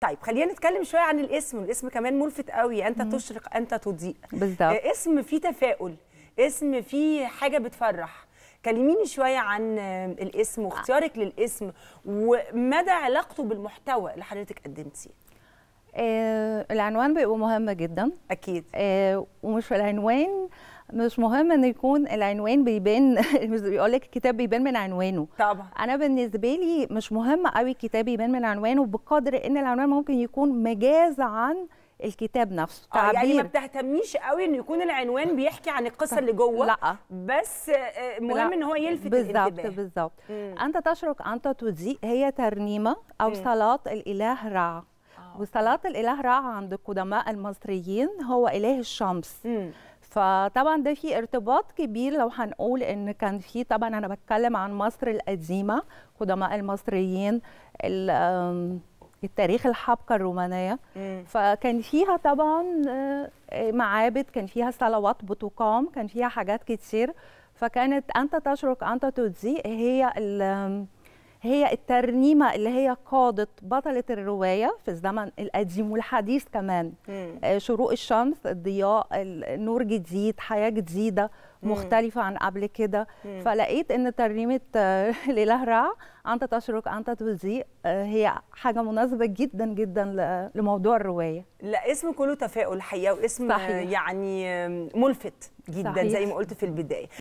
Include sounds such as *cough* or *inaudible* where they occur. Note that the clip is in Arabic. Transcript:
طيب خلينا نتكلم شويه عن الاسم الاسم كمان ملفت قوي انت مم. تشرق انت تضيء بالظبط آه، اسم فيه تفاؤل اسم فيه حاجه بتفرح كلميني شويه عن آه، الاسم آه. واختيارك للاسم ومدى علاقته بالمحتوى اللي حضرتك قدمتيه آه العنوان بيبقى مهم جدا اكيد آه ومش العنوان مش مهم ان يكون العنوان بيبان *laughs* بيقول لك الكتاب بيبان من عنوانه طبعا انا بالنسبه لي مش مهم قوي الكتاب يبان من عنوانه بقدر ان العنوان ممكن يكون مجاز عن الكتاب نفسه تعبير آه، يعني ما بتهتميش قوي ان يكون العنوان بيحكي عن القصه اللي جوه لا بس آه، آه، مهم ان هو يلفت بالزبط الانتباه بالظبط بالظبط انت تشرق انت تضيء هي ترنيمه او صلاه الاله رع وصلاه الاله رع عند قدماء المصريين هو اله الشمس مم. فطبعا ده في ارتباط كبير لو هنقول ان كان في طبعا انا بتكلم عن مصر القديمه قدماء المصريين التاريخ الحبكه الرومانيه مم. فكان فيها طبعا آه، معابد كان فيها صلوات بتقام كان فيها حاجات كتير فكانت انت تشرق انت تجزي هي هي الترنيمه اللي هي قادت بطله الروايه في الزمن القديم والحديث كمان مم. آه، شروق الشمس الضياء نور جديد حياه جديده مختلفه عن قبل كده فلقيت ان ترنيمه آه، *laughs* ليله رع انت تشرق انت تضيء آه، هي حاجه مناسبه جدا جدا لموضوع الروايه لا اسم كله تفاؤل الحقيقه واسم صحيح. يعني ملفت جدا صحيح. زي ما قلت في البدايه